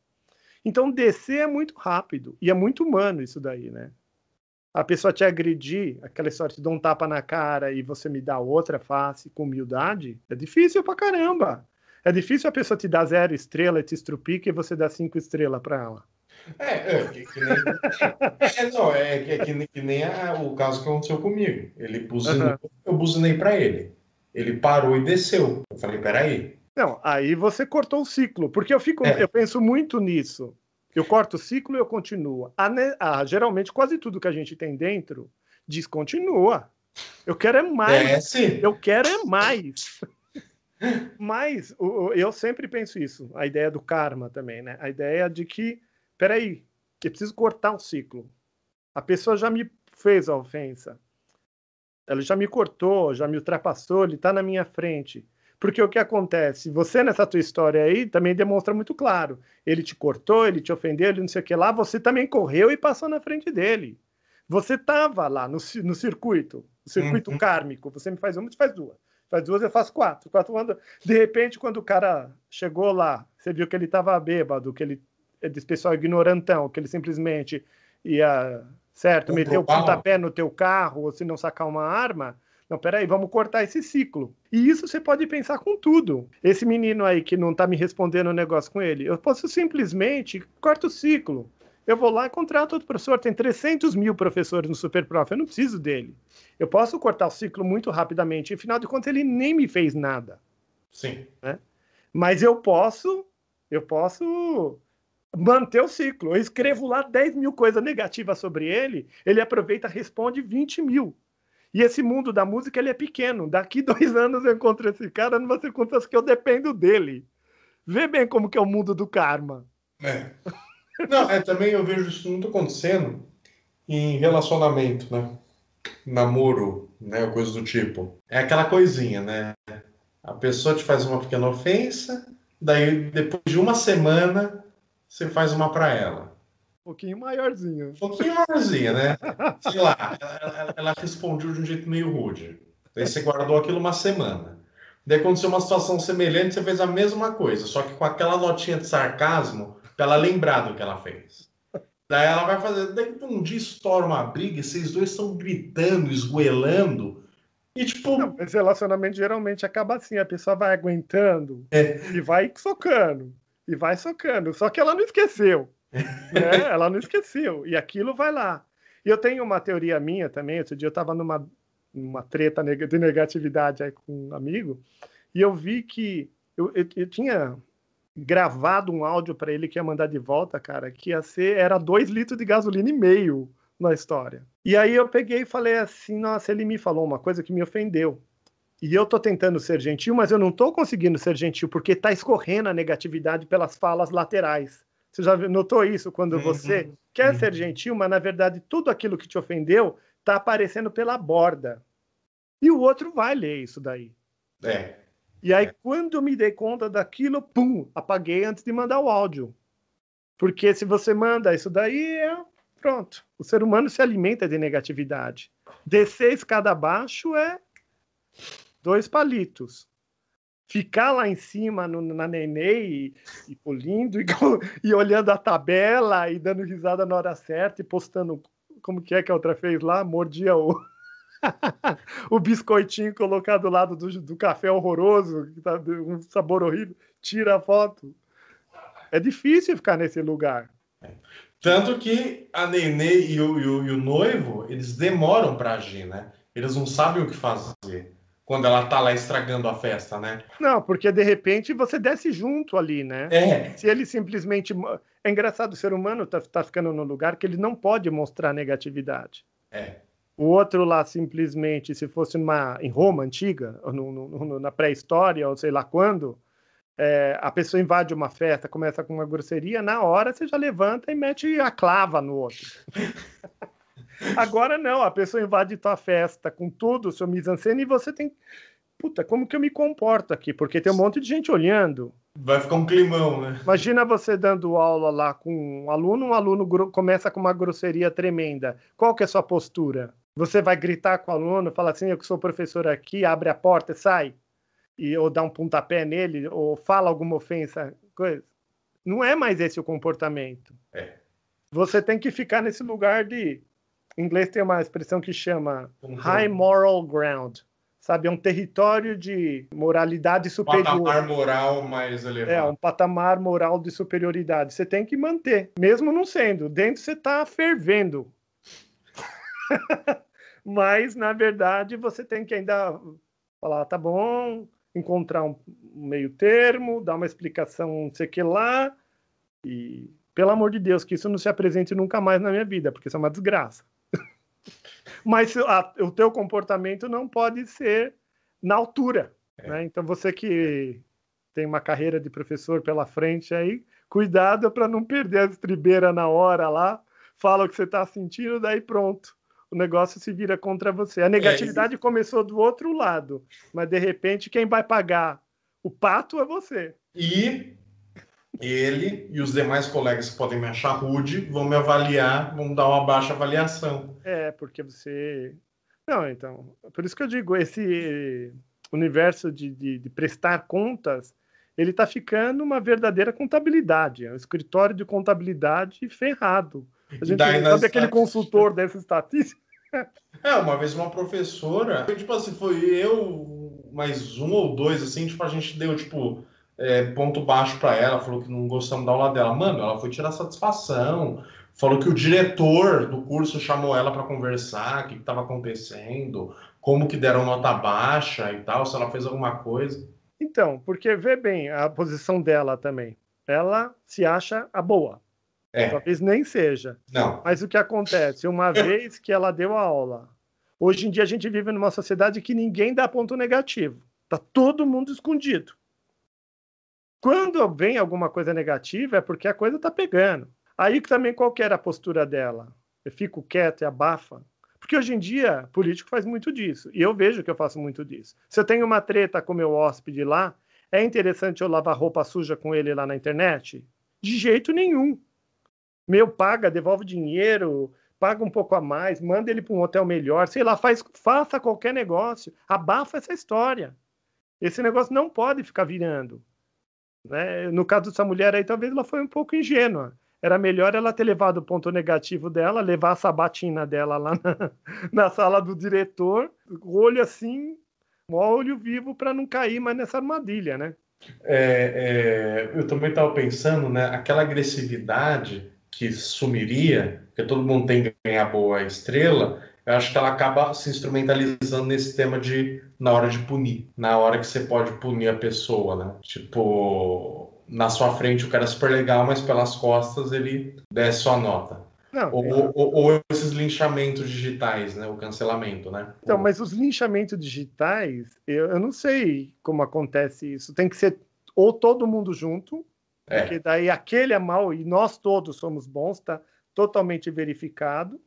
Então, descer é muito rápido e é muito humano isso daí, né? A pessoa te agredir, aquela história de dar um tapa na cara e você me dá outra face com humildade, é difícil pra caramba. É difícil a pessoa te dar zero estrela e te estrupica e você dá cinco estrelas para ela. É, é, que, que nem, é, é não, é, é que, que, nem a, o caso que aconteceu comigo. Ele buzinou, uhum. eu buzinei para ele. Ele parou e desceu. Eu falei, peraí. Não, aí você cortou o ciclo, porque eu fico, é. eu penso muito nisso. Eu corto o ciclo e eu continuo. A, a, geralmente quase tudo que a gente tem dentro descontinua. Eu quero é mais. É, eu quero é mais. Mas eu sempre penso isso, a ideia do karma também, né? A ideia de que peraí, eu preciso cortar um ciclo. A pessoa já me fez a ofensa. Ela já me cortou, já me ultrapassou, ele está na minha frente. Porque o que acontece? Você, nessa tua história aí, também demonstra muito claro. Ele te cortou, ele te ofendeu, ele não sei o que lá, você também correu e passou na frente dele. Você estava lá no, no circuito, no circuito uhum. kármico. Você me faz uma, você faz duas. Faz duas, eu faço quatro. quatro anda. De repente, quando o cara chegou lá, você viu que ele estava bêbado, que ele é desse pessoal ignorantão, que ele simplesmente ia, certo, meter o pontapé no teu carro, ou se não sacar uma arma, não, peraí, vamos cortar esse ciclo. E isso você pode pensar com tudo. Esse menino aí que não tá me respondendo o um negócio com ele, eu posso simplesmente cortar o ciclo. Eu vou lá e contrato outro professor. Tem 300 mil professores no Superprof, eu não preciso dele. Eu posso cortar o ciclo muito rapidamente. Afinal de contas, ele nem me fez nada. Sim. Né? Mas eu posso, eu posso manter o ciclo. Eu escrevo lá 10 mil coisas negativas sobre ele, ele aproveita responde 20 mil. E esse mundo da música ele é pequeno. Daqui dois anos eu encontro esse cara numa circunstância que eu dependo dele. Vê bem como que é o mundo do karma. É. Não, é, também eu vejo isso muito acontecendo em relacionamento, né? Namoro, né? Coisa do tipo. É aquela coisinha, né? A pessoa te faz uma pequena ofensa, daí depois de uma semana você faz uma para ela. Um pouquinho maiorzinha. Um pouquinho maiorzinha, né? Sei lá, ela, ela, respondeu de um jeito meio rude. Daí você guardou aquilo uma semana. Daí aconteceu uma situação semelhante, você fez a mesma coisa, só que com aquela notinha de sarcasmo pra ela lembrar do que ela fez. Daí ela vai fazer. Daí um dia estoura uma briga e vocês dois estão gritando, esgoelando. E tipo. Não, esse relacionamento geralmente acaba assim, a pessoa vai aguentando é. e vai socando e vai socando. Só que ela não esqueceu. Né? ela não esqueceu. E aquilo vai lá. E eu tenho uma teoria minha também. Outro dia eu estava numa, numa treta de negatividade aí com um amigo e eu vi que eu, eu, eu tinha gravado um áudio para ele que ia mandar de volta, cara, que ia ser era dois litros de gasolina e meio na história. E aí eu peguei e falei assim, nossa, ele me falou uma coisa que me ofendeu. E eu tô tentando ser gentil, mas eu não tô conseguindo ser gentil, porque tá escorrendo a negatividade pelas falas laterais. Você já notou isso quando uhum. você quer uhum. ser gentil, mas na verdade tudo aquilo que te ofendeu tá aparecendo pela borda. E o outro vai ler isso daí. É. E aí, é. quando eu me dei conta daquilo, pum, apaguei antes de mandar o áudio. Porque se você manda isso daí, é, pronto. O ser humano se alimenta de negatividade. Descer escada abaixo é dois palitos. Ficar lá em cima no, na Nenê e, e polindo e, e olhando a tabela e dando risada na hora certa e postando como que é que a outra fez lá? Mordia o, o biscoitinho colocado do lado do, do café horroroso, tá, um sabor horrível. Tira a foto. É difícil ficar nesse lugar. É. Tanto que a Nenê e o, e o, e o noivo, eles demoram para agir, né? Eles não sabem o que fazer quando ela tá lá estragando a festa, né? Não, porque de repente você desce junto ali, né? É. Se ele simplesmente. É engraçado, o ser humano tá, tá ficando no lugar que ele não pode mostrar negatividade. É. O outro lá simplesmente, se fosse uma, em Roma antiga, no, no, na pré-história, ou sei lá quando, é, a pessoa invade uma festa, começa com uma grosseria, na hora você já levanta e mete a clava no outro. Agora não, a pessoa invade tua festa com tudo, seu mise-en-scène, e você tem... Puta, como que eu me comporto aqui? Porque tem um monte de gente olhando. Vai ficar um climão, né? Imagina você dando aula lá com um aluno, um aluno começa com uma grosseria tremenda. Qual que é a sua postura? Você vai gritar com o aluno, fala assim, eu que sou professor aqui, abre a porta, sai. E, ou dá um pontapé nele, ou fala alguma ofensa, coisa. Não é mais esse o comportamento. É. Você tem que ficar nesse lugar de em inglês tem uma expressão que chama é? high moral ground, sabe? É um território de moralidade superior. Patamar moral mais é, elevado. É, um patamar moral de superioridade. Você tem que manter, mesmo não sendo. Dentro você está fervendo. Mas, na verdade, você tem que ainda falar, tá bom, encontrar um meio termo, dar uma explicação, não sei o que lá. E, pelo amor de Deus, que isso não se apresente nunca mais na minha vida, porque isso é uma desgraça mas a, o teu comportamento não pode ser na altura. É. Né? Então você que é. tem uma carreira de professor pela frente aí, cuidado para não perder as estribeira na hora lá, fala o que você está sentindo, daí pronto. O negócio se vira contra você. A é, negatividade é, começou do outro lado, mas de repente quem vai pagar o pato é você. E ele e os demais colegas que podem me achar rude vão me avaliar, vão dar uma baixa avaliação. É, porque você. Não, então. Por isso que eu digo, esse universo de, de, de prestar contas, ele está ficando uma verdadeira contabilidade. É um escritório de contabilidade ferrado. A gente sabe aquele consultor dessa estatística. É, uma vez uma professora, tipo assim, foi eu, mais um ou dois, assim, tipo, a gente deu, tipo é, ponto baixo para ela, falou que não gostamos da aula dela. Mano, ela foi tirar satisfação, falou que o diretor do curso chamou ela para conversar, o que estava acontecendo, como que deram nota baixa e tal, se ela fez alguma coisa. Então, porque vê bem a posição dela também. Ela se acha a boa. É. Talvez nem seja. Não. Mas o que acontece? Uma vez que ela deu a aula, hoje em dia a gente vive numa sociedade que ninguém dá ponto negativo. Tá todo mundo escondido. Quando vem alguma coisa negativa, é porque a coisa está pegando. Aí também qual era a postura dela? Eu fico quieto e abafa. Porque hoje em dia, político faz muito disso. E eu vejo que eu faço muito disso. Se eu tenho uma treta com meu hóspede lá, é interessante eu lavar roupa suja com ele lá na internet? De jeito nenhum. Meu, paga, devolve dinheiro, paga um pouco a mais, manda ele para um hotel melhor, sei lá, faz, faça qualquer negócio, abafa essa história. Esse negócio não pode ficar virando. Né? No caso dessa mulher aí, talvez ela foi um pouco ingênua. Era melhor ela ter levado o ponto negativo dela, levar a sabatina dela lá na, na sala do diretor, olho assim, olho vivo para não cair mais nessa armadilha, né? É, é, eu também estava pensando, né? Aquela agressividade que sumiria, porque todo mundo tem que ganhar boa estrela, eu acho que ela acaba se instrumentalizando nesse tema de na hora de punir, na hora que você pode punir a pessoa, né? Tipo, na sua frente o cara é super legal, mas pelas costas ele desce sua nota. Não, ou, é. ou, ou, esses linchamentos digitais, né? O cancelamento, né? Então, mas os linchamentos digitais, eu, eu não sei como acontece isso. Tem que ser ou todo mundo junto, é. porque daí aquele é mal e nós todos somos bons, tá totalmente verificado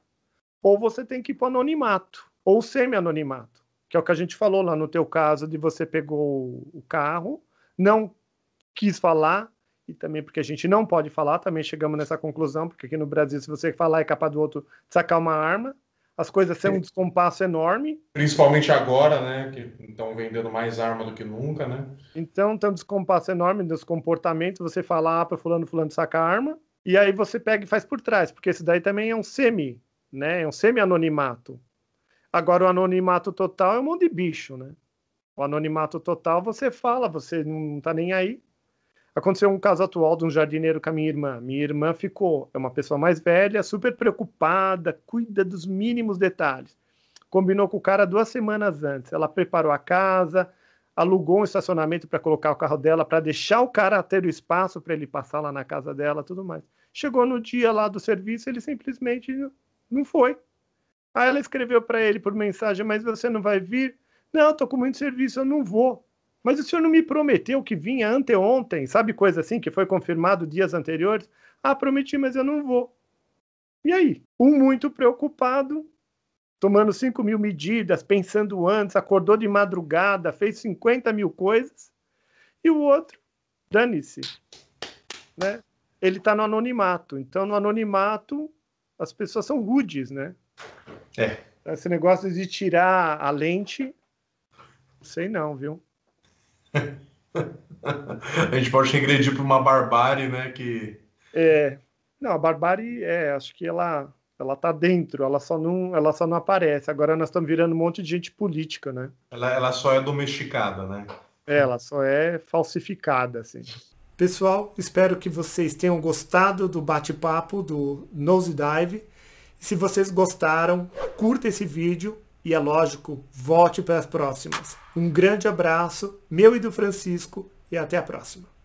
ou você tem que ir para anonimato ou semi-anonimato, que é o que a gente falou lá no teu caso de você pegou o carro, não quis falar e também porque a gente não pode falar, também chegamos nessa conclusão, porque aqui no Brasil se você falar é capaz do outro sacar uma arma, as coisas são um descompasso enorme. Principalmente agora, né? Que estão vendendo mais arma do que nunca, né? Então tem um descompasso enorme dos comportamentos. Você falar ah, para fulano, fulano saca arma. E aí você pega e faz por trás, porque esse daí também é um semi né? É um semi-anonimato. Agora, o anonimato total é um monte de bicho, né? O anonimato total, você fala, você não tá nem aí. Aconteceu um caso atual de um jardineiro com a minha irmã. Minha irmã ficou, é uma pessoa mais velha, super preocupada, cuida dos mínimos detalhes. Combinou com o cara duas semanas antes. Ela preparou a casa, alugou um estacionamento para colocar o carro dela, para deixar o cara ter o espaço para ele passar lá na casa dela, tudo mais. Chegou no dia lá do serviço, ele simplesmente não foi. Aí ela escreveu para ele por mensagem: Mas você não vai vir? Não, estou com muito serviço, eu não vou. Mas o senhor não me prometeu que vinha anteontem, sabe coisa assim que foi confirmado dias anteriores? Ah, prometi, mas eu não vou. E aí? Um muito preocupado, tomando 5 mil medidas, pensando antes, acordou de madrugada, fez 50 mil coisas, e o outro, dane-se. Né? Ele está no anonimato. Então, no anonimato, as pessoas são rudes, né? É. Esse negócio de tirar a lente, sei não, viu? a gente pode regredir para uma barbárie, né? Que... É. Não, a barbárie, é, acho que ela ela tá dentro, ela só não, ela só não aparece. Agora nós estamos virando um monte de gente política, né? Ela, ela só é domesticada, né? É, ela só é falsificada, assim. Pessoal, espero que vocês tenham gostado do bate-papo do Nose Dive. Se vocês gostaram, curta esse vídeo e, é lógico, volte para as próximas. Um grande abraço, meu e do Francisco, e até a próxima.